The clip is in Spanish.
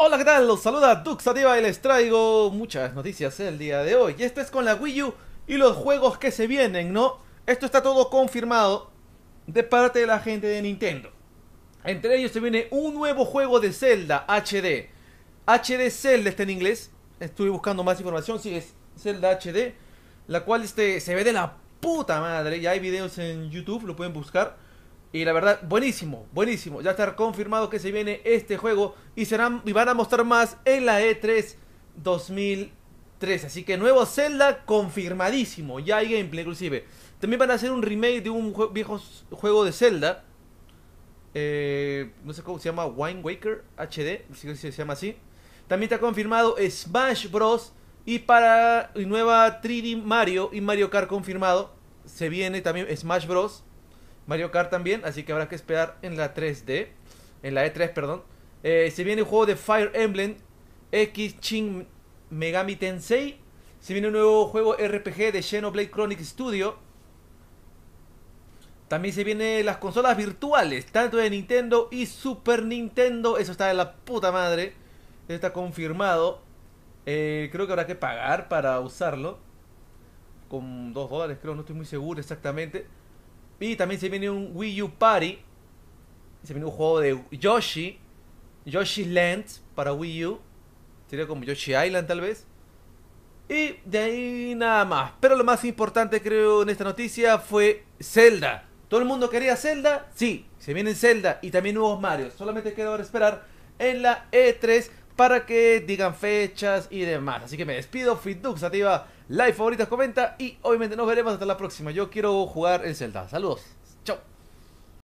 Hola, ¿qué tal? Los saluda Duxativa y les traigo muchas noticias el día de hoy. Y esto es con la Wii U y los juegos que se vienen, ¿no? Esto está todo confirmado de parte de la gente de Nintendo. Entre ellos se viene un nuevo juego de Zelda HD. HD Zelda está en inglés. Estuve buscando más información. Sí, es Zelda HD. La cual este, se ve de la puta madre. Ya hay videos en YouTube, lo pueden buscar. Y la verdad, buenísimo, buenísimo. Ya está confirmado que se viene este juego y, serán, y van a mostrar más en la E3 2003 Así que nuevo Zelda confirmadísimo. Ya hay gameplay inclusive. También van a hacer un remake de un viejo juego de Zelda. Eh, no sé cómo se llama, Wine Waker HD, si se llama así. También está confirmado Smash Bros. Y para nueva 3D Mario y Mario Kart confirmado. Se viene también Smash Bros. Mario Kart también, así que habrá que esperar en la 3D, en la E3, perdón. Eh, se viene un juego de Fire Emblem X Chin Megami Tensei. Se viene un nuevo juego RPG de Xenoblade Chronic Studio. También se vienen las consolas virtuales, tanto de Nintendo y Super Nintendo. Eso está de la puta madre. está confirmado. Eh, creo que habrá que pagar para usarlo. Con 2 dólares, creo, no estoy muy seguro exactamente. Y también se viene un Wii U Party. Se viene un juego de Yoshi. Yoshi Land para Wii U. Sería como Yoshi Island tal vez. Y de ahí nada más. Pero lo más importante creo en esta noticia fue Zelda. ¿Todo el mundo quería Zelda? Sí, se viene Zelda y también nuevos Mario. Solamente queda ahora esperar en la E3 para que digan fechas y demás. Así que me despido, Fitdux, activa like, favoritas, comenta y obviamente nos veremos hasta la próxima. Yo quiero jugar el Zelda. Saludos, chao.